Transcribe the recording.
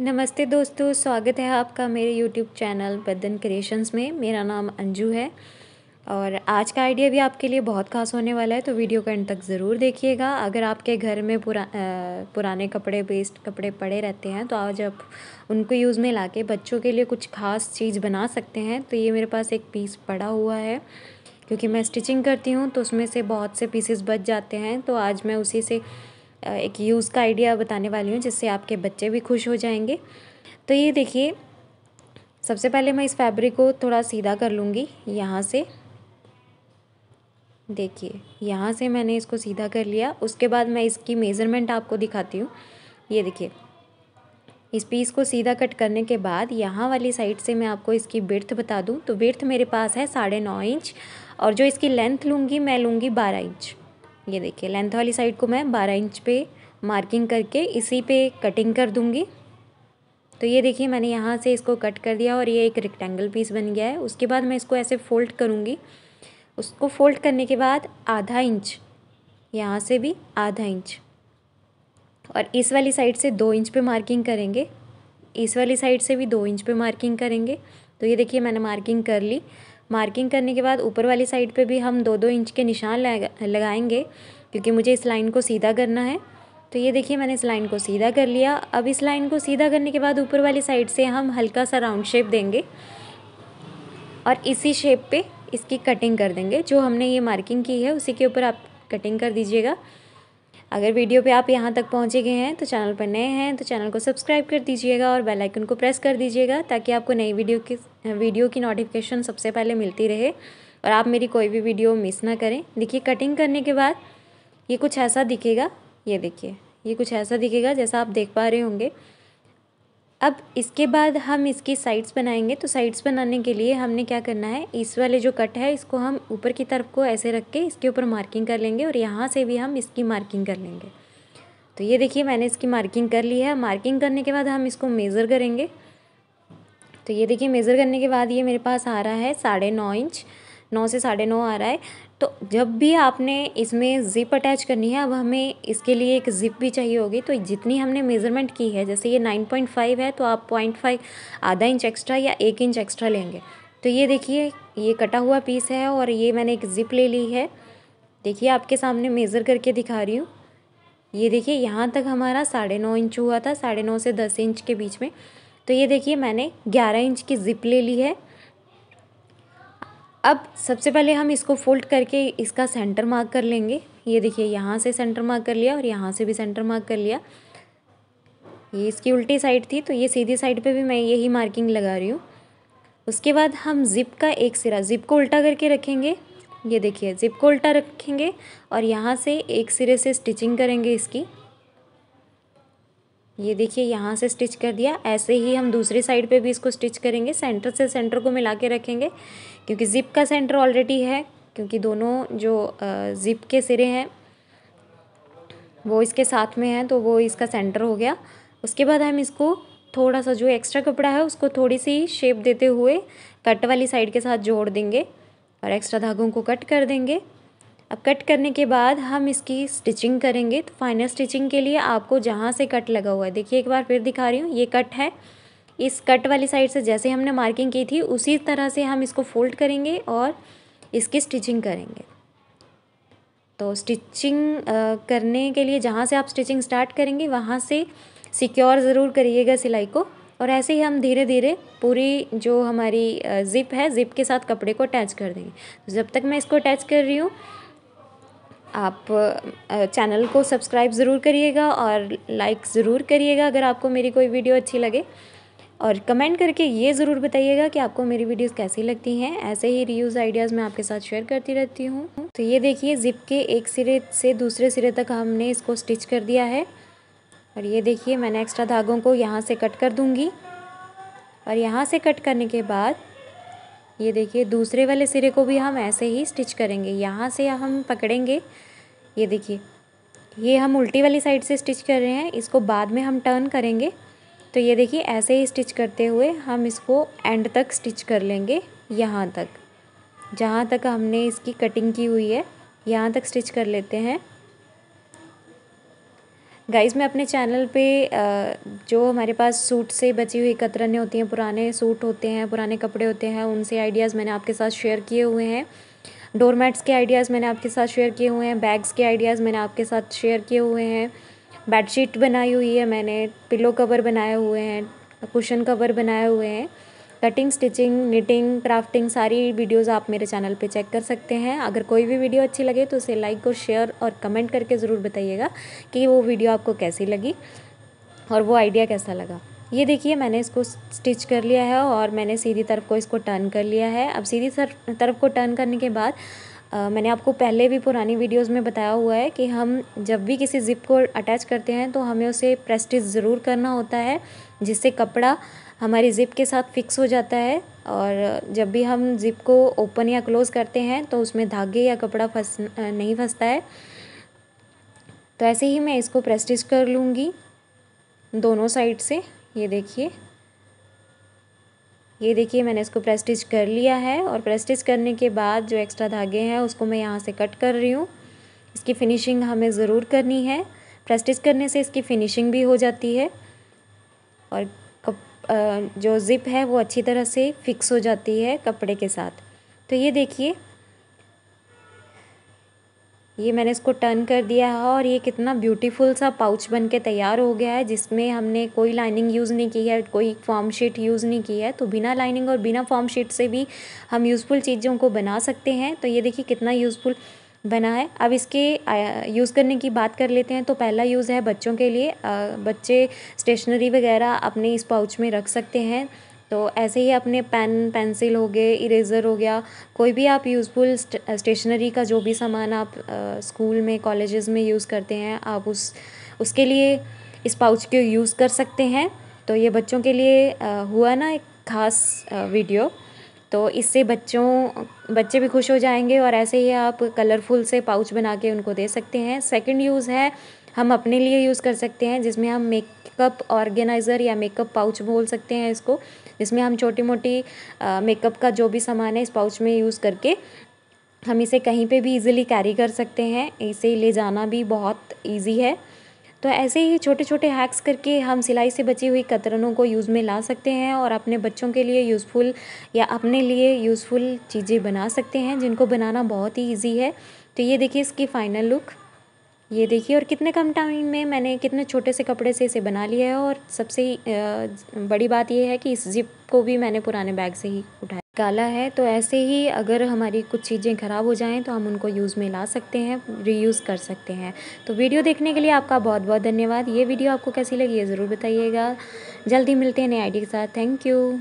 नमस्ते दोस्तों स्वागत है आपका मेरे YouTube चैनल बदन क्रिएशंस में मेरा नाम अंजू है और आज का आइडिया भी आपके लिए बहुत खास होने वाला है तो वीडियो का एंड तक ज़रूर देखिएगा अगर आपके घर में पुरा आ, पुराने कपड़े वेस्ट कपड़े पड़े रहते हैं तो आज आप उनको यूज़ में ला के बच्चों के लिए कुछ खास चीज़ बना सकते हैं तो ये मेरे पास एक पीस पड़ा हुआ है क्योंकि मैं स्टिचिंग करती हूँ तो उसमें से बहुत से पीसेस बच जाते हैं तो आज मैं उसी से एक यूज़ का आइडिया बताने वाली हूँ जिससे आपके बच्चे भी खुश हो जाएंगे तो ये देखिए सबसे पहले मैं इस फैब्रिक को थोड़ा सीधा कर लूँगी यहाँ से देखिए यहाँ से मैंने इसको सीधा कर लिया उसके बाद मैं इसकी मेज़रमेंट आपको दिखाती हूँ ये देखिए इस पीस को सीधा कट करने के बाद यहाँ वाली साइड से मैं आपको इसकी बिर्थ बता दूँ तो बिर्थ मेरे पास है साढ़े नौ इंच और जो इसकी लेंथ लूँगी मैं लूँगी बारह इंच ये देखिए लेंथ वाली साइड को मैं बारह इंच पे मार्किंग करके इसी पे कटिंग कर दूँगी तो ये देखिए मैंने यहाँ से इसको कट कर दिया और ये एक रेक्टेंगल पीस बन गया है उसके बाद मैं इसको ऐसे फ़ोल्ड करूँगी उसको फ़ोल्ड करने के बाद आधा इंच यहाँ से भी आधा इंच और इस वाली साइड से दो इंच पे मार्किंग करेंगे इस वाली साइड से भी दो इंच पे मार्किंग करेंगे तो ये देखिए मैंने मार्किंग कर ली मार्किंग करने के बाद ऊपर वाली साइड पे भी हम दो दो इंच के निशान लगा लगाएंगे क्योंकि मुझे इस लाइन को सीधा करना है तो ये देखिए मैंने इस लाइन को सीधा कर लिया अब इस लाइन को सीधा करने के बाद ऊपर वाली साइड से हम हल्का सा राउंड शेप देंगे और इसी शेप पर इसकी कटिंग कर देंगे जो हमने ये मार्किंग की है उसी के ऊपर आप कटिंग कर दीजिएगा अगर वीडियो पे आप यहाँ तक पहुँचे गए हैं तो चैनल पर नए हैं तो चैनल को सब्सक्राइब कर दीजिएगा और बेल आइकन को प्रेस कर दीजिएगा ताकि आपको नई वीडियो की वीडियो की नोटिफिकेशन सबसे पहले मिलती रहे और आप मेरी कोई भी वीडियो मिस ना करें देखिए कटिंग करने के बाद ये कुछ ऐसा दिखेगा ये देखिए ये कुछ ऐसा दिखेगा जैसा आप देख पा रहे होंगे अब इसके बाद हम इसकी साइड्स बनाएंगे तो साइड्स बनाने के लिए हमने क्या करना है इस वाले जो कट है इसको हम ऊपर की तरफ को ऐसे रख के इसके ऊपर मार्किंग कर लेंगे और यहाँ से भी हम इसकी मार्किंग कर लेंगे तो ये देखिए मैंने इसकी मार्किंग कर ली है मार्किंग करने के बाद हम इसको मेज़र करेंगे तो ये देखिए मेज़र करने के बाद ये मेरे पास आ रहा है साढ़े नौ इंच नौ से साढ़े नौ आ रहा है तो जब भी आपने इसमें ज़िप अटैच करनी है अब हमें इसके लिए एक ज़िप भी चाहिए होगी तो जितनी हमने मेज़रमेंट की है जैसे ये नाइन पॉइंट फाइव है तो आप पॉइंट फाइव आधा इंच एक्स्ट्रा या एक इंच एक्स्ट्रा लेंगे तो ये देखिए ये कटा हुआ पीस है और ये मैंने एक ज़िप ले ली है देखिए आपके सामने मेज़र करके दिखा रही हूँ ये देखिए यहाँ तक हमारा साढ़े नौ इंच हुआ था साढ़े नौ से दस इंच के बीच में तो ये देखिए मैंने ग्यारह इंच की ज़िप ले ली है अब सबसे पहले हम इसको फोल्ड करके इसका सेंटर मार्क कर लेंगे ये देखिए यहाँ से सेंटर मार्क कर लिया और यहाँ से भी सेंटर मार्क कर लिया ये इसकी उल्टी साइड थी तो ये सीधी साइड पे भी मैं यही मार्किंग लगा रही हूँ उसके बाद हम ज़िप का एक सिरा ज़िप को उल्टा करके रखेंगे ये देखिए ज़िप को उल्टा रखेंगे और यहाँ से एक सिरे से स्टिचिंग करेंगे इसकी ये देखिए यहाँ से स्टिच कर दिया ऐसे ही हम दूसरी साइड पे भी इसको स्टिच करेंगे सेंटर से सेंटर को मिला के रखेंगे क्योंकि ज़िप का सेंटर ऑलरेडी है क्योंकि दोनों जो ज़िप के सिरे हैं वो इसके साथ में हैं तो वो इसका सेंटर हो गया उसके बाद हम इसको थोड़ा सा जो एक्स्ट्रा कपड़ा है उसको थोड़ी सी शेप देते हुए कट वाली साइड के साथ जोड़ देंगे और एक्स्ट्रा धागों को कट कर देंगे अब कट करने के बाद हम इसकी स्टिचिंग करेंगे तो फाइनल स्टिचिंग के लिए आपको जहाँ से कट लगा हुआ है देखिए एक बार फिर दिखा रही हूँ ये कट है इस कट वाली साइड से जैसे हमने मार्किंग की थी उसी तरह से हम इसको फोल्ड करेंगे और इसकी स्टिचिंग करेंगे तो स्टिचिंग करने के लिए जहाँ से आप स्टिचिंग स्टार्ट करेंगे वहाँ से सिक्योर ज़रूर करिएगा सिलाई को और ऐसे ही हम धीरे धीरे पूरी जो हमारी ज़िप है ज़िप के साथ कपड़े को अटैच कर देंगे जब तक मैं इसको अटैच कर रही हूँ आप चैनल को सब्सक्राइब ज़रूर करिएगा और लाइक ज़रूर करिएगा अगर आपको मेरी कोई वीडियो अच्छी लगे और कमेंट करके ये ज़रूर बताइएगा कि आपको मेरी वीडियोस कैसी लगती हैं ऐसे ही रीयूज़ आइडियाज़ मैं आपके साथ शेयर करती रहती हूँ तो ये देखिए ज़िप के एक सिरे से दूसरे सिरे तक हमने इसको स्टिच कर दिया है और ये देखिए मैंने एक्स्ट्रा धागों को यहाँ से कट कर दूँगी और यहाँ से कट करने के बाद ये देखिए दूसरे वाले सिरे को भी हम ऐसे ही स्टिच करेंगे यहाँ से हम पकड़ेंगे ये देखिए ये हम उल्टी वाली साइड से स्टिच कर रहे हैं इसको बाद में हम टर्न करेंगे तो ये देखिए ऐसे ही स्टिच करते हुए हम इसको एंड तक स्टिच कर लेंगे यहाँ तक जहाँ तक हमने इसकी कटिंग की हुई है यहाँ तक स्टिच कर लेते हैं गाइज़ मैं अपने चैनल पे जो हमारे पास सूट से बची हुई कतरने होती हैं पुराने सूट होते हैं पुराने कपड़े होते हैं उनसे आइडियाज़ मैंने आपके साथ शेयर किए हुए हैं डोरमेट्स के आइडियाज़ मैंने आपके साथ शेयर किए हुए हैं बैग्स के आइडियाज़ मैंने आपके साथ शेयर किए हुए हैं बेडशीट बनाई हुई है मैंने पिलो कवर बनाए हुए हैं कुशन कवर बनाए हुए हैं कटिंग स्टिचिंग निटिंग क्राफ्टिंग सारी वीडियोज़ आप मेरे चैनल पे चेक कर सकते हैं अगर कोई भी वीडियो अच्छी लगे तो उसे लाइक और शेयर और कमेंट करके ज़रूर बताइएगा कि वो वीडियो आपको कैसी लगी और वो आइडिया कैसा लगा ये देखिए मैंने इसको स्टिच कर लिया है और मैंने सीधी तरफ को इसको टर्न कर लिया है अब सीधी तरफ को टर्न करने के बाद आ, मैंने आपको पहले भी पुरानी वीडियोस में बताया हुआ है कि हम जब भी किसी ज़िप को अटैच करते हैं तो हमें उसे प्रेस्टिज ज़रूर करना होता है जिससे कपड़ा हमारी ज़िप के साथ फ़िक्स हो जाता है और जब भी हम ज़िप को ओपन या क्लोज़ करते हैं तो उसमें धागे या कपड़ा फंस नहीं फंसता है तो ऐसे ही मैं इसको प्रेस्टिज कर लूँगी दोनों साइड से ये देखिए ये देखिए मैंने इसको प्रेस्टिज कर लिया है और प्रेस्टिज करने के बाद जो एक्स्ट्रा धागे हैं उसको मैं यहाँ से कट कर रही हूँ इसकी फिनिशिंग हमें ज़रूर करनी है प्रेस्टिज करने से इसकी फिनिशिंग भी हो जाती है और जो ज़िप है वो अच्छी तरह से फ़िक्स हो जाती है कपड़े के साथ तो ये देखिए ये मैंने इसको टर्न कर दिया है और ये कितना ब्यूटीफुल सा पाउच बन के तैयार हो गया है जिसमें हमने कोई लाइनिंग यूज़ नहीं की है कोई फॉर्म शीट यूज़ नहीं की है तो बिना लाइनिंग और बिना फॉर्म शीट से भी हम यूज़फुल चीज़ों को बना सकते हैं तो ये देखिए कितना यूज़फुल बना है अब इसके यूज़ करने की बात कर लेते हैं तो पहला यूज़ है बच्चों के लिए बच्चे स्टेशनरी वगैरह अपने इस पाउच में रख सकते हैं तो ऐसे ही अपने पेन पेंसिल हो गए इरेज़र हो गया कोई भी आप यूज़फुल स्टेशनरी का जो भी सामान आप स्कूल में कॉलेजेस में यूज़ करते हैं आप उस उसके लिए इस पाउच के यूज़ कर सकते हैं तो ये बच्चों के लिए हुआ ना एक खास वीडियो तो इससे बच्चों बच्चे भी खुश हो जाएंगे और ऐसे ही आप कलरफुल से पाउच बना के उनको दे सकते हैं सेकंड यूज़ है हम अपने लिए यूज़ कर सकते हैं जिसमें हम मेकअप ऑर्गेनाइज़र या मेकअप पाउच बोल सकते हैं इसको जिसमें हम छोटी मोटी मेकअप का जो भी सामान है इस पाउच में यूज़ करके हम इसे कहीं पे भी इजीली कैरी कर सकते हैं इसे ले जाना भी बहुत इजी है तो ऐसे ही छोटे छोटे हैक्स करके हम सिलाई से बची हुई कतरनों को यूज़ में ला सकते हैं और अपने बच्चों के लिए यूज़फुल या अपने लिए यूज़फुल चीज़ें बना सकते हैं जिनको बनाना बहुत ही ईजी है तो ये देखिए इसकी फ़ाइनल लुक ये देखिए और कितने कम टाइम में मैंने कितने छोटे से कपड़े से इसे बना लिया है और सबसे बड़ी बात यह है कि इस जिप को भी मैंने पुराने बैग से ही उठाया काला है तो ऐसे ही अगर हमारी कुछ चीज़ें ख़राब हो जाएँ तो हम उनको यूज़ में ला सकते हैं रीयूज़ कर सकते हैं तो वीडियो देखने के लिए आपका बहुत बहुत धन्यवाद ये वीडियो आपको कैसी लगी ये ज़रूर बताइएगा जल्दी मिलते हैं नए आइडिया के साथ थैंक यू